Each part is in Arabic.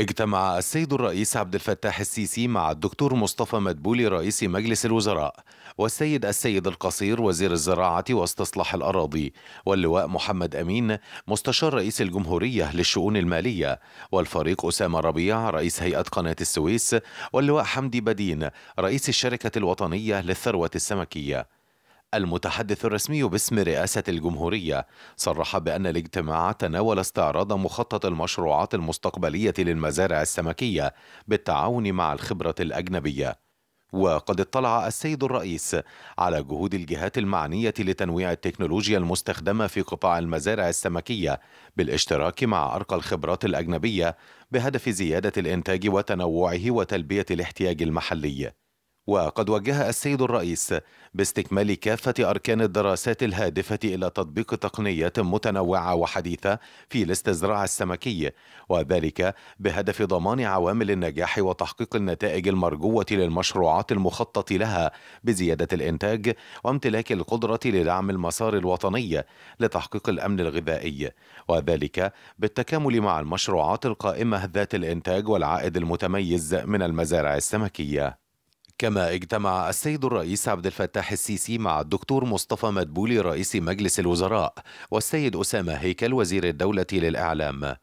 اجتمع السيد الرئيس عبد الفتاح السيسي مع الدكتور مصطفى مدبولي رئيس مجلس الوزراء والسيد السيد القصير وزير الزراعة واستصلاح الأراضي واللواء محمد أمين مستشار رئيس الجمهورية للشؤون المالية والفريق أسامة ربيع رئيس هيئة قناة السويس واللواء حمدي بدين رئيس الشركة الوطنية للثروة السمكية المتحدث الرسمي باسم رئاسة الجمهورية صرح بأن الاجتماع تناول استعراض مخطط المشروعات المستقبلية للمزارع السمكية بالتعاون مع الخبرة الأجنبية وقد اطلع السيد الرئيس على جهود الجهات المعنية لتنويع التكنولوجيا المستخدمة في قطاع المزارع السمكية بالاشتراك مع أرقى الخبرات الأجنبية بهدف زيادة الإنتاج وتنوعه وتلبية الاحتياج المحلي وقد وجه السيد الرئيس باستكمال كافة أركان الدراسات الهادفة إلى تطبيق تقنيات متنوعة وحديثة في الاستزراع السمكي وذلك بهدف ضمان عوامل النجاح وتحقيق النتائج المرجوة للمشروعات المخطط لها بزيادة الإنتاج وامتلاك القدرة لدعم المسار الوطني لتحقيق الأمن الغذائي وذلك بالتكامل مع المشروعات القائمة ذات الإنتاج والعائد المتميز من المزارع السمكية كما اجتمع السيد الرئيس عبد الفتاح السيسي مع الدكتور مصطفى مدبولي رئيس مجلس الوزراء والسيد أسامة هيكل وزير الدولة للإعلام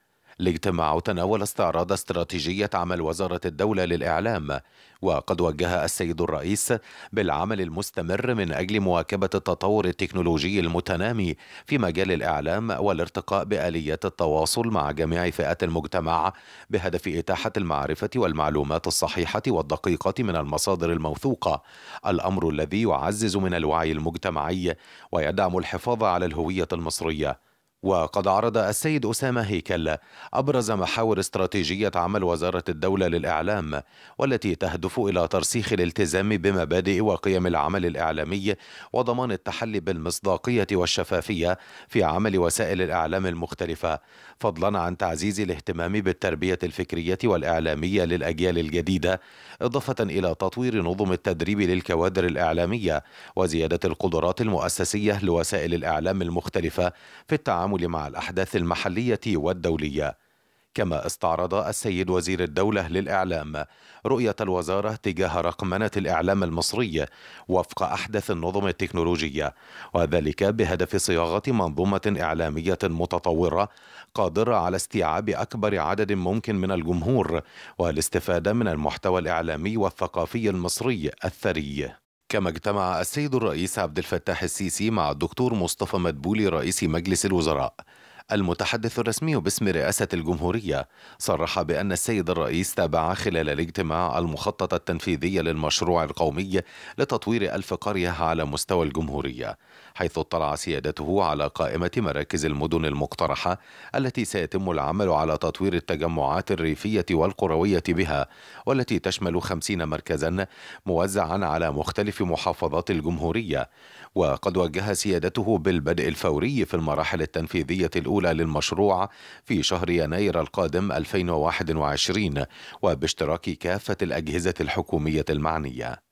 الاجتماع تناول استعراض استراتيجية عمل وزارة الدولة للإعلام وقد وجه السيد الرئيس بالعمل المستمر من أجل مواكبة التطور التكنولوجي المتنامي في مجال الإعلام والارتقاء بآليات التواصل مع جميع فئات المجتمع بهدف إتاحة المعرفة والمعلومات الصحيحة والدقيقة من المصادر الموثوقة الأمر الذي يعزز من الوعي المجتمعي ويدعم الحفاظ على الهوية المصرية وقد عرض السيد أسامة هيكل أبرز محاور استراتيجية عمل وزارة الدولة للإعلام والتي تهدف إلى ترسيخ الالتزام بمبادئ وقيم العمل الإعلامي وضمان التحلي بالمصداقية والشفافية في عمل وسائل الإعلام المختلفة فضلا عن تعزيز الاهتمام بالتربية الفكرية والإعلامية للأجيال الجديدة إضافة إلى تطوير نظم التدريب للكوادر الإعلامية وزيادة القدرات المؤسسية لوسائل الإعلام المختلفة في التعامل التعامل مع الأحداث المحلية والدولية كما استعرض السيد وزير الدولة للإعلام رؤية الوزارة تجاه رقمنة الإعلام المصري وفق أحدث النظم التكنولوجية وذلك بهدف صياغة منظومة إعلامية متطورة قادرة على استيعاب أكبر عدد ممكن من الجمهور والاستفادة من المحتوى الإعلامي والثقافي المصري الثري كما اجتمع السيد الرئيس عبد الفتاح السيسي مع الدكتور مصطفى مدبولي رئيس مجلس الوزراء المتحدث الرسمي باسم رئاسة الجمهورية صرح بأن السيد الرئيس تابع خلال الاجتماع المخطط التنفيذي للمشروع القومي لتطوير ألف قرية على مستوى الجمهورية حيث اطلع سيادته على قائمة مراكز المدن المقترحة التي سيتم العمل على تطوير التجمعات الريفية والقروية بها والتي تشمل خمسين مركزا موزعا على مختلف محافظات الجمهورية وقد وجه سيادته بالبدء الفوري في المراحل التنفيذية الأولى الأولى للمشروع في شهر يناير القادم 2021 وباشتراك كافة الأجهزة الحكومية المعنية.